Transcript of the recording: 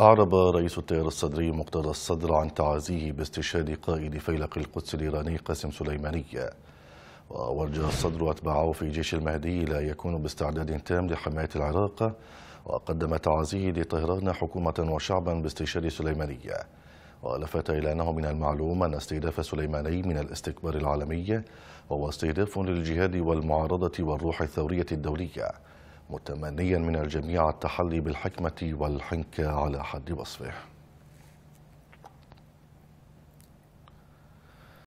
أعرب رئيس التيار الصدري مقتدى الصدر عن تعازيه باستشهاد قائد فيلق القدس الإيراني قاسم سليماني وأرجى الصدر أتباعه في جيش المهدي لا يكون باستعداد تام لحماية العراق وقدم تعازيه لطهران حكومة وشعبا باستشهاد سليماني ولفت إلى أنه من المعلوم أن استهداف سليماني من الاستكبار العالمي وهو استهداف للجهاد والمعارضة والروح الثورية الدولية متمنيا من الجميع التحلي بالحكمة والحنكة على حد وصفه